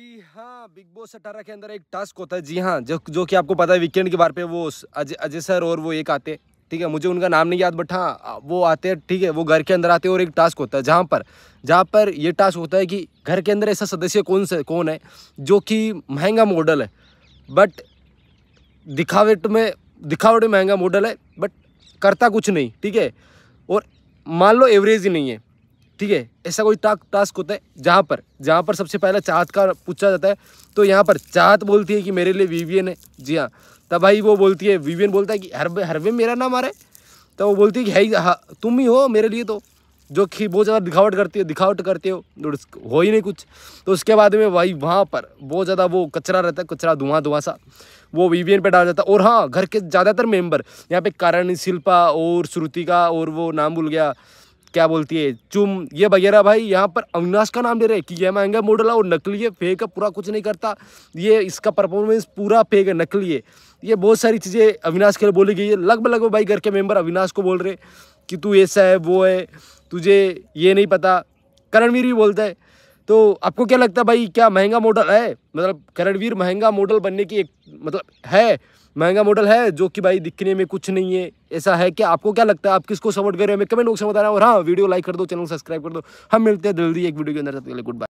जी हाँ big boss अठारह के अंदर एक टास्क होता है जी हाँ जो जो कि आपको पता है वीकेंड के बार पे वो अजय अजय सर और वो एक आते ठीक है मुझे उनका नाम नहीं याद बट हाँ वो आते हैं ठीक है वो घर के अंदर आते हैं और एक टास्क होता है जहाँ पर जहाँ पर ये टास्क होता है कि घर के अंदर ऐसा सदस्य कौन से कौन है जो कि महंगा मॉडल है बट दिखावट में दिखावट में महंगा मॉडल है बट करता कुछ नहीं ठीक है और मान लो एवरेज ही नहीं है ठीक है ऐसा कोई टाक टास्क होता है जहाँ पर जहाँ पर सबसे पहला चाहत का पूछा जाता है तो यहाँ पर चाहत बोलती है कि मेरे लिए विवियन है जी हाँ तब भाई वो बोलती है विवियन बोलता है कि हर हरवे मेरा नाम आ रहा है तो वो बोलती है कि है हाँ, तुम ही हो मेरे लिए तो जो कि बहुत ज़्यादा दिखावट करती हो दिखावट करते हो हो ही नहीं कुछ तो उसके बाद में भाई वहाँ पर बहुत ज़्यादा वो कचरा रहता है कचरा धुआं धुआं सा वो वीवीएन पे डाल जाता है और हाँ घर के ज़्यादातर मेंबर यहाँ पे कारण शिल्पा और श्रुतिका और वो नाम भूल गया क्या बोलती है चुम ये वगैरह भाई यहाँ पर अविनाश का नाम ले रहे हैं कि यह महंगा मॉडल है और नकली है फेक है पूरा कुछ नहीं करता ये इसका परफॉर्मेंस पूरा फेक है नकली है ये बहुत सारी चीज़ें अविनाश के लिए बोली गई है लगभग लगभग भाई घर के मेम्बर अविनाश को बोल रहे कि तू ऐसा है वो है तुझे ये नहीं पता करणवीर भी बोलता है तो आपको क्या लगता है भाई क्या महंगा मॉडल है मतलब करणवीर महंगा मॉडल बनने की एक मतलब है महंगा मॉडल है जो कि भाई दिखने में कुछ नहीं है ऐसा है क्या आपको क्या लगता है आप किसको सपोर्ट कर रहे हो हमें कमेंट बॉक्स में बताना और हाँ वीडियो लाइक कर दो चैनल सब्सक्राइब कर दो हम मिलते हैं जल्दी एक वीडियो के अंदर गुड बाय